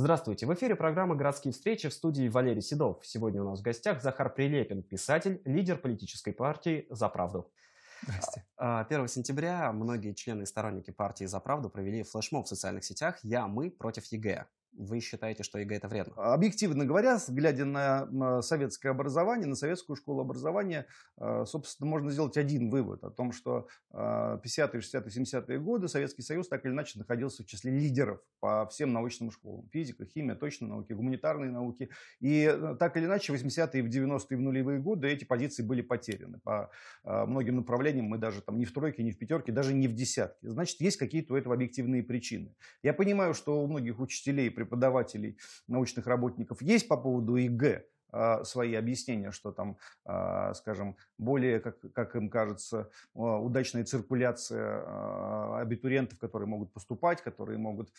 Здравствуйте, в эфире программа «Городские встречи» в студии Валерий Седов. Сегодня у нас в гостях Захар Прилепин, писатель, лидер политической партии «За правду». Здрасте. 1 а, а, сентября многие члены и сторонники партии «За правду» провели флешмоб в социальных сетях «Я, мы против ЕГЭ» вы считаете, что ЕГЭ это вредно? Объективно говоря, глядя на советское образование, на советскую школу образования, э, собственно, можно сделать один вывод о том, что 50-е, 60-е, 70-е годы Советский Союз так или иначе находился в числе лидеров по всем научным школам. Физика, химия, точные науки, гуманитарные науки. И э, так или иначе 80-е, в 90-е, в нулевые годы эти позиции были потеряны. По э, многим направлениям мы даже там не в тройке, не в пятерке, даже не в десятке. Значит, есть какие-то у этого объективные причины. Я понимаю, что у многих учителей преподавателей, научных работников есть по поводу ЕГЭ, а, свои объяснения, что там, а, скажем, более, как, как им кажется, а, удачная циркуляция абитуриентов, которые могут поступать, которые могут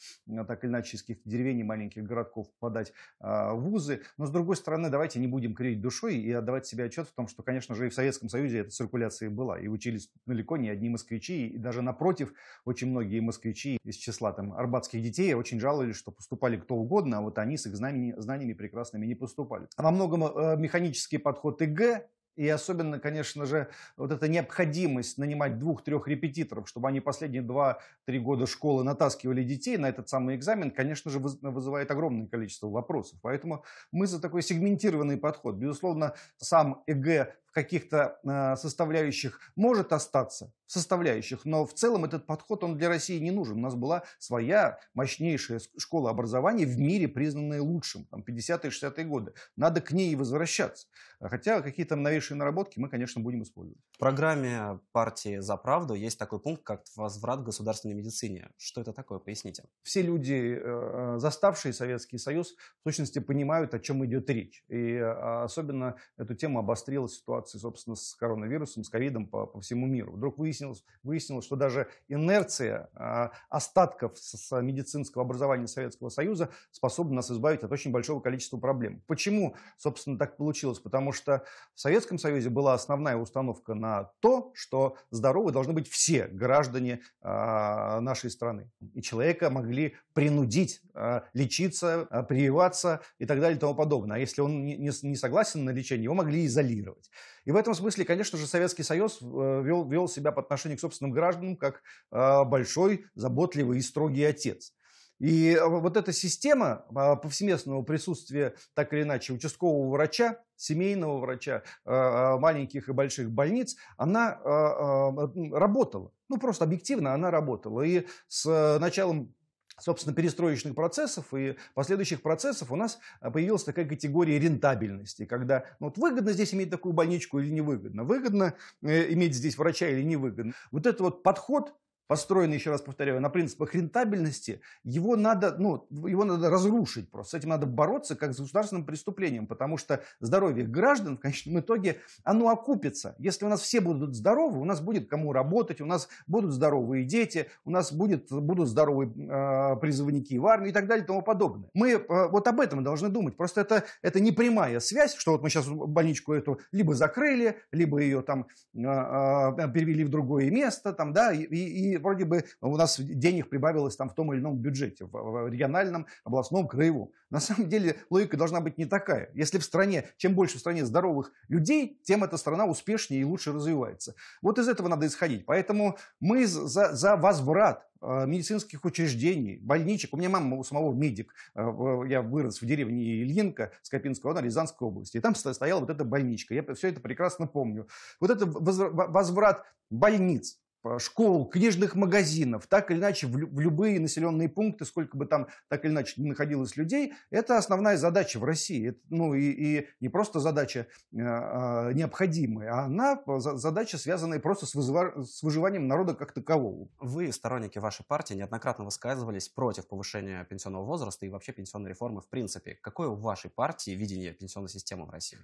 так или иначе из каких-то деревень и маленьких городков попадать в вузы. Но, с другой стороны, давайте не будем кривить душой и отдавать себе отчет в том, что, конечно же, и в Советском Союзе эта циркуляция была. И учились далеко не одни москвичи, и даже напротив, очень многие москвичи из числа там, арбатских детей очень жаловались, что поступали кто угодно, а вот они с их знаниями, знаниями прекрасными не поступали. А во многом э, механический подход ИГ, и особенно, конечно же, вот эта необходимость нанимать двух-трех репетиторов, чтобы они последние два-три года школы натаскивали детей на этот самый экзамен, конечно же, вызывает огромное количество вопросов. Поэтому мы за такой сегментированный подход. Безусловно, сам ЕГЭ каких-то а, составляющих может остаться, в составляющих, но в целом этот подход, он для России не нужен. У нас была своя мощнейшая школа образования в мире, признанная лучшим, там, 50-е, 60-е годы. Надо к ней возвращаться. А хотя какие-то новейшие наработки мы, конечно, будем использовать. В программе партии «За правду» есть такой пункт, как возврат к государственной медицине. Что это такое? Поясните. Все люди, а, заставшие Советский Союз, в сущности понимают, о чем идет речь. И особенно эту тему обострила ситуация бороться, собственно, с коронавирусом, с ковидом по, по всему миру. Вдруг выяснилось, выяснилось, что даже инерция а, остатков с медицинского образования Советского Союза способна нас избавить от очень большого количества проблем. Почему, собственно, так получилось? Потому что в Советском Союзе была основная установка на то, что здоровы должны быть все граждане а, нашей страны. И человека могли принудить а, лечиться, а, прививаться и так далее и тому подобное. А если он не согласен на лечение, его могли изолировать. И в этом смысле, конечно же, Советский Союз э, вел, вел себя по отношению к собственным гражданам как а, большой, заботливый и строгий отец. И вот эта система повсеместного присутствия, так или иначе, участкового врача, семейного врача, маленьких и больших больниц, она работала. Ну, просто объективно она работала. И с э, началом собственно, перестроечных процессов и последующих процессов у нас э, появилась такая категория рентабельности, когда ну, вот выгодно здесь иметь такую больничку или невыгодно, выгодно э, иметь здесь врача или невыгодно. Вот этот вот подход построенный, еще раз повторяю, на принципах рентабельности, его надо, ну, его надо разрушить просто. С этим надо бороться как с государственным преступлением, потому что здоровье граждан в конечном итоге, оно окупится. Если у нас все будут здоровы, у нас будет кому работать, у нас будут здоровые дети, у нас будет, будут здоровые э, призывники в армию и так далее и тому подобное. Мы э, вот об этом должны думать. Просто это, это не прямая связь, что вот мы сейчас больничку эту либо закрыли, либо ее там э, э, перевели в другое место, там, да, и, и вроде бы у нас денег прибавилось там в том или ином бюджете, в региональном, областном, краевом. На самом деле логика должна быть не такая. Если в стране, чем больше в стране здоровых людей, тем эта страна успешнее и лучше развивается. Вот из этого надо исходить. Поэтому мы за, за возврат э, медицинских учреждений, больничек. У меня мама у самого медик. Э, я вырос в деревне Ильинка Скопинского района Рязанской области. И там стояла вот эта больничка. Я все это прекрасно помню. Вот это возврат больниц, Э, школ, книжных магазинов, так или иначе в любые населенные пункты, сколько бы там так или иначе не находилось людей, это основная задача в России. Это, ну и, и не просто задача э, а, необходимая, а она задача, связанная просто с, вызва... с выживанием народа как такового. Вы, сторонники вашей партии, неоднократно высказывались против повышения пенсионного возраста и вообще пенсионной реформы в принципе. Какое у вашей партии видение пенсионной системы в России?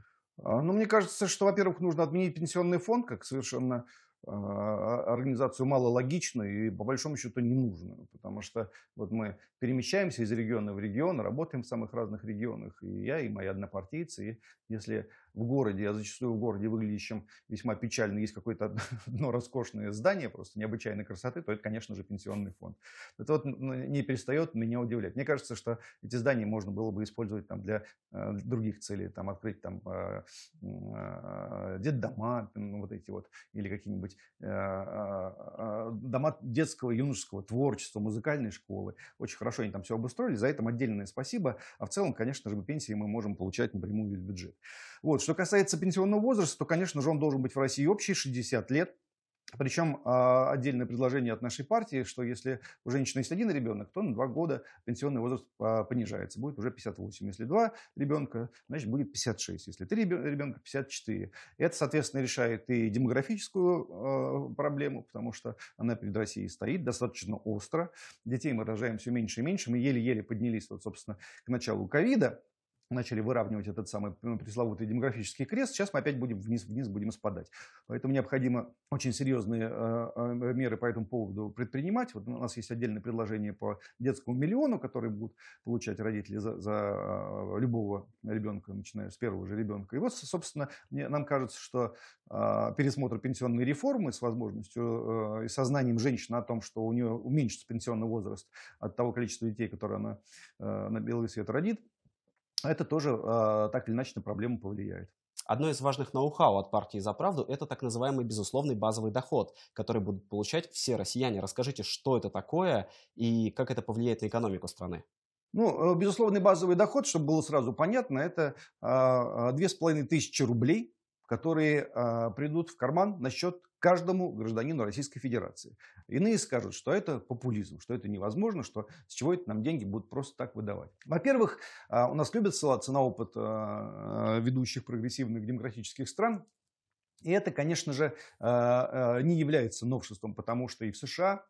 А, ну, мне кажется, что, во-первых, нужно отменить пенсионный фонд, как совершенно а, а, организацию малологичную и, по большому счету, ненужную, потому что вот мы перемещаемся из региона в регион, работаем в самых разных регионах, и я, и мои однопартийцы, и если в городе, а зачастую в городе выглядящем весьма печально, есть какое-то одно роскошное здание просто необычайной красоты, то это, конечно же, пенсионный фонд. Это вот ну, не перестает меня удивлять. Мне кажется, что эти здания можно было бы использовать там, для э, других целей, там, открыть там, э, э, детдома, ну, вот эти вот, или какие-нибудь э, дома детского юношеского творчества, музыкальной школы. Очень хорошо они там все обустроили, за это отдельное спасибо. А в целом, конечно же, пенсии мы можем получать напрямую из бюджета. Вот. Что касается пенсионного возраста, то, конечно же, он должен быть в России общий, 60 лет. Причем а, отдельное предложение от нашей партии, что если у женщины есть один ребенок, то на два года пенсионный возраст а, понижается, будет уже 58. Если два ребенка, значит будет 56. Если три ребенка, 54. Это, соответственно, решает и демографическую а, проблему, потому что она перед Россией стоит достаточно остро. Детей мы рожаем все меньше и меньше. Мы еле-еле поднялись, вот, собственно, к началу ковида начали выравнивать этот самый ну, пресловутый демографический крест, сейчас мы опять будем вниз-вниз будем спадать. Поэтому необходимо очень серьезные э, э, меры по этому поводу предпринимать. Вот у нас есть отдельное предложение по детскому миллиону, который будут получать родители за, за э, любого ребенка, начиная с первого же ребенка. И вот, собственно, нам кажется, что пересмотр пенсионной реформы с возможностью и сознанием женщины о том, что у нее уменьшится пенсионный возраст от того количества детей, которые она на белый свет родит, а это тоже э, так или иначе на проблему повлияет. Одно из важных ноу-хау от партии «За правду» – это так называемый безусловный базовый доход, который будут получать все россияне. Расскажите, что это такое и как это повлияет на экономику страны? Ну, э, безусловный базовый доход, чтобы было сразу понятно, это а, две с половиной тысячи рублей, которые придут в карман на счет каждому гражданину Российской Федерации. Иные скажут, что это популизм, что это невозможно, что с чего это нам деньги будут просто так выдавать. Во-первых, а, у нас любят ссылаться на опыт а, а, ведущих прогрессивных демократических стран, и это, конечно же, не является новшеством, потому что и в США,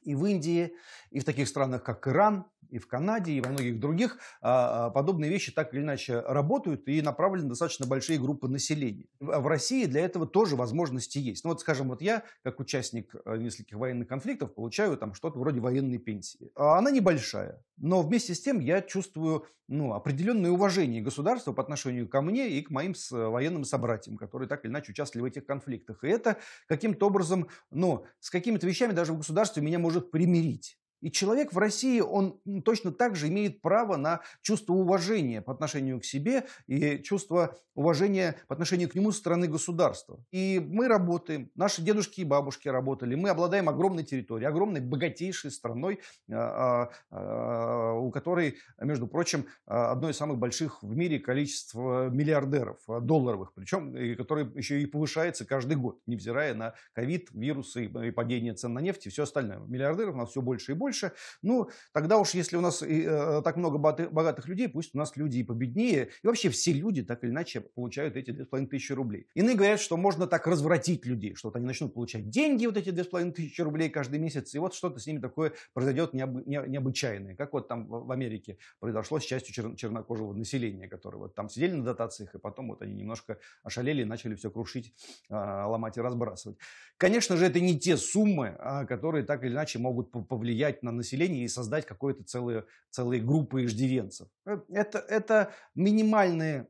и в Индии, и в таких странах, как Иран, и в Канаде, и во многих других а, а, подобные вещи так или иначе работают и направлены на достаточно большие группы населения. В России для этого тоже возможности есть. Ну вот, скажем, вот я, как участник э, нескольких военных конфликтов, получаю там что-то вроде военной пенсии. А она небольшая, но вместе с тем я чувствую ну, определенное уважение государства по отношению ко мне и к моим э, военным собратьям, которые так или иначе участвовали в этих конфликтах. И это каким-то образом, ну, с какими-то вещами даже в государстве меня может примирить. И человек в России, он точно так же имеет право на чувство уважения по отношению к себе и чувство уважения по отношению к нему страны государства. И мы работаем, наши дедушки и бабушки работали, мы обладаем огромной территорией, огромной богатейшей страной, э, а, э, у которой, между прочим, э, одно из самых больших в мире количество миллиардеров долларовых, причем, которое еще и повышается каждый год, невзирая на ковид, вирусы и падение цен на нефть и все остальное. Миллиардеров у нас все больше и больше больше. Ну, тогда уж, если у нас э, так много богатых людей, пусть у нас люди и победнее. И вообще все люди так или иначе получают эти 2500 рублей. Иные говорят, что можно так развратить людей, что вот они начнут получать деньги, вот эти 2500 рублей каждый месяц, и вот что-то с ними такое произойдет необычайное, как вот там в Америке произошло с частью чернокожего населения, которые вот там сидели на дотациях, и потом вот они немножко ошалели и начали все крушить, а, ломать и разбрасывать. Конечно же, это не те суммы, а, которые так или иначе могут повлиять повлиять на население и создать какое-то целые, целые группы иждивенцев. Э, это, это минимальные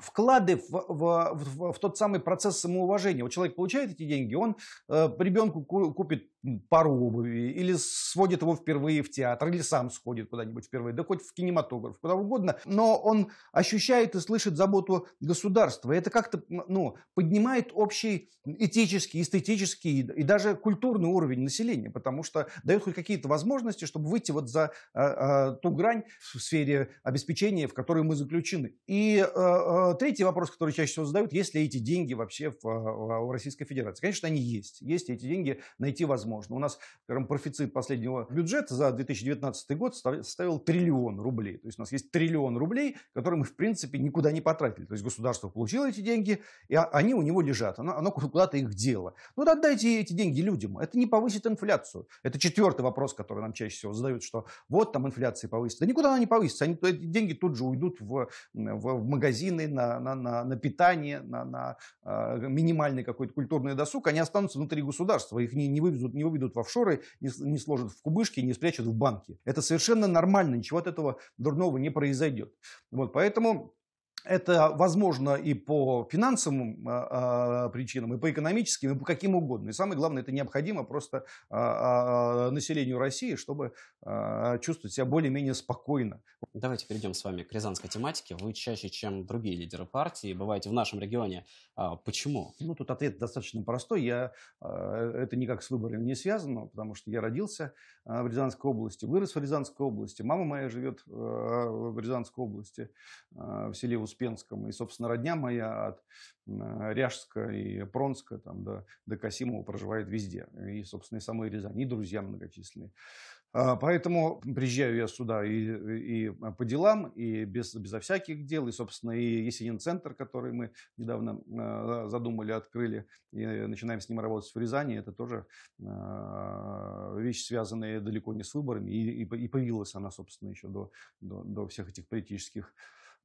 вклады в, в, в, в тот самый процесс самоуважения. Вот человек получает эти деньги, он э, ребенку купит пару обуви, или сводит его впервые в театр, или сам сходит куда-нибудь впервые, да хоть в кинематограф, куда угодно, но он ощущает и слышит заботу государства. это как-то ну, поднимает общий этический, эстетический и даже культурный уровень населения, потому что дает хоть какие-то возможности, чтобы выйти вот за а, а, ту грань в сфере обеспечения, в которой мы заключены. И а, а третий вопрос, который чаще всего задают, есть ли эти деньги вообще в, а, в Российской Федерации. Конечно, они есть. Есть эти деньги, найти возможность возможно. У нас, скажем, профицит последнего бюджета за 2019 год составил триллион рублей. То есть у нас есть триллион рублей, которые мы, в принципе, никуда не потратили. То есть государство получило эти деньги, и а, они у него лежат. Оно, оно куда-то их дело. Ну, отдайте эти деньги людям. Это не повысит инфляцию. Это четвертый вопрос, который нам чаще всего задают, что вот там инфляция повысится. Да никуда она не повысится. Они, эти деньги тут же уйдут в, в, в магазины, на, на, на, на питание, на, на э, минимальный какой-то культурный досуг. Они останутся внутри государства. Их не, не вывезут, не не выведут в офшоры, не, не сложат в кубышки, не спрячут в банки. Это совершенно нормально, ничего от этого дурного не произойдет. Вот, поэтому это возможно и по финансовым э, причинам, и по экономическим, и по каким угодно. И самое главное, это необходимо просто э, населению России, чтобы э, чувствовать себя более-менее спокойно. Давайте перейдем с вами к рязанской тематике. Вы чаще, чем другие лидеры партии, бываете в нашем регионе. А почему? Ну, тут ответ достаточно простой. Я, это никак с выборами не связано, потому что я родился в Рязанской области, вырос в Рязанской области. Мама моя живет в Рязанской области, в селе Успенск Успенском, и, собственно, родня моя от Ряжска и Пронска там, до, до Касимова проживает везде. И, собственно, и самые Рязани, и друзья многочисленные. А, поэтому приезжаю я сюда и, и по делам, и без, безо всяких дел, и, собственно, и Есенин центр, который мы недавно а, задумали, открыли, и начинаем с ним работать в Рязани, это тоже а, вещь, связанная далеко не с выборами, и, и, и появилась она, собственно, еще до, до, до всех этих политических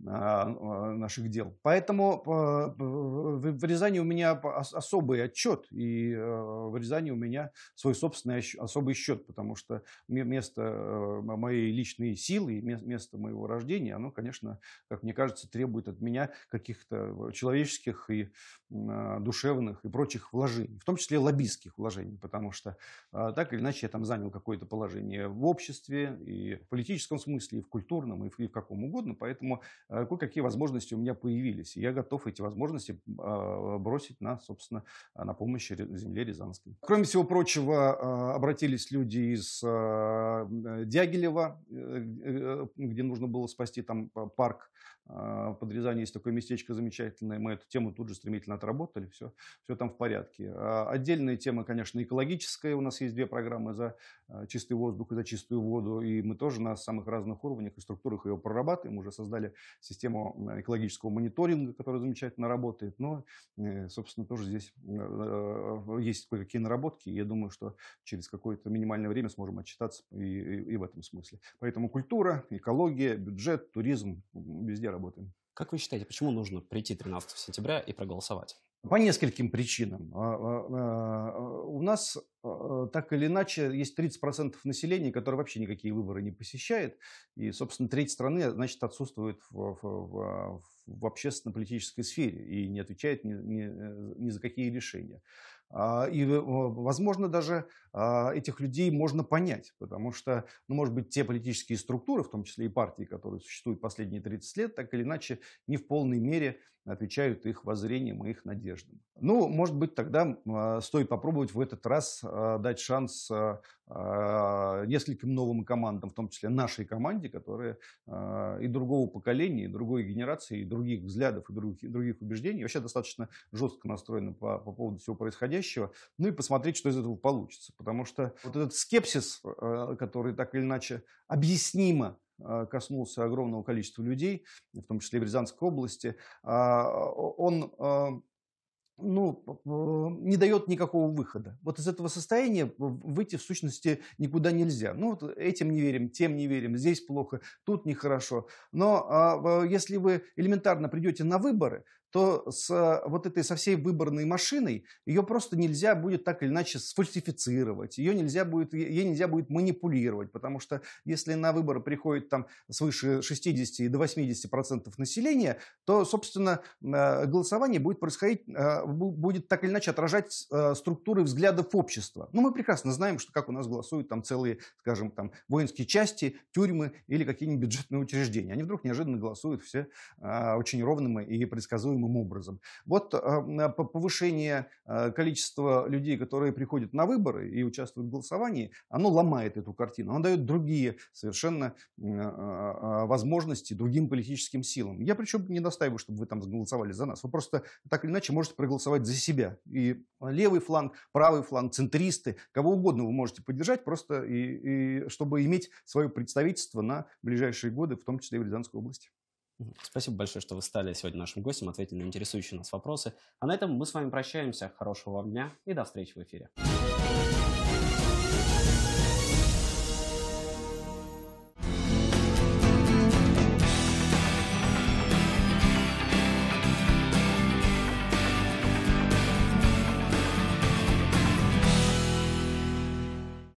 а, а, наших дел. Поэтому а, в Рязани у меня особый отчет, и в Рязани у меня свой собственный особый счет, потому что место э, моей личной силы, место моего рождения, оно, конечно, как мне кажется, требует от меня каких-то человеческих и душевных и прочих вложений, в том числе лоббистских вложений, потому что так или иначе я там занял какое-то положение в обществе, и в политическом смысле, и в культурном, и в каком угодно, поэтому Э, кое-какие возможности у меня появились. И я готов эти возможности а, бросить на, собственно, на помощь земле Рязанской. Кроме всего прочего, а, обратились люди из а, Дягилева, э, э, где нужно было спасти там парк а, под Рязань есть такое местечко замечательное, мы эту тему тут же стремительно отработали, все, все там в порядке. А отдельная тема, конечно, экологическая, у нас есть две программы за а, чистый воздух и за чистую воду, и мы тоже на самых разных уровнях и структурах ее прорабатываем, уже создали систему экологического мониторинга, которая замечательно работает, но, э, собственно, тоже здесь э, есть какие-то наработки, и я думаю, что через какое-то минимальное время сможем отчитаться и, и, и в этом смысле. Поэтому культура, экология, бюджет, туризм, везде работаем. Как вы считаете, почему нужно прийти 13 сентября и проголосовать? По нескольким причинам. А, а, а, у нас так или иначе есть 30% населения, которое вообще никакие выборы не посещает. И, собственно, треть страны, значит, отсутствует в, в, в в общественно-политической сфере и не отвечает ни, ни, э, ни за какие решения. А, и, э, возможно, даже а, этих людей можно понять, потому что, ну, может быть, те политические структуры, в том числе и партии, которые существуют последние 30 лет, так или иначе не в полной мере отвечают их воззрениям и их надеждам. Ну, может быть, тогда а, стоит попробовать в этот раз а, дать шанс а, нескольким новым командам, в том числе нашей команде, которая и другого поколения, и другой генерации, и других взглядов, и других, и других убеждений, вообще достаточно жестко настроена по, по поводу всего происходящего, ну и посмотреть, что из этого получится. Потому что вот этот скепсис, который так или иначе объяснимо а, коснулся огромного количества людей, в том числе и в Рязанской области, а, он а, ну, не дает никакого выхода. Вот из этого состояния выйти в сущности никуда нельзя. Ну, вот этим не верим, тем не верим, здесь плохо, тут нехорошо. Но а, если вы элементарно придете на выборы, то с а, вот этой со всей выборной машиной ее просто нельзя будет так или иначе сфальсифицировать, ее нельзя будет, ей нельзя будет манипулировать, потому что если на выборы приходит там свыше 60 до 80 процентов населения, то, собственно, а, голосование будет происходить а, будет так или иначе отражать э, структуры взглядов общества. Ну, мы прекрасно знаем, что как у нас голосуют там целые, скажем, там воинские части, тюрьмы или какие-нибудь бюджетные учреждения. Они вдруг неожиданно голосуют все э, очень ровным и предсказуемым образом. Вот э, повышение э, количества людей, которые приходят на выборы и участвуют в голосовании, оно ломает эту картину, оно дает другие совершенно э, э, возможности другим политическим силам. Я причем не настаиваю, чтобы вы там голосовали за нас. Вы просто так или иначе можете проголосовать голосовать за себя. И левый фланг, правый фланг, центристы, кого угодно вы можете поддержать, просто и, и, чтобы иметь свое представительство на ближайшие годы, в том числе и в Рязанской области. Спасибо большое, что вы стали сегодня нашим гостем, ответили на интересующие нас вопросы. А на этом мы с вами прощаемся. Хорошего вам дня и до встречи в эфире.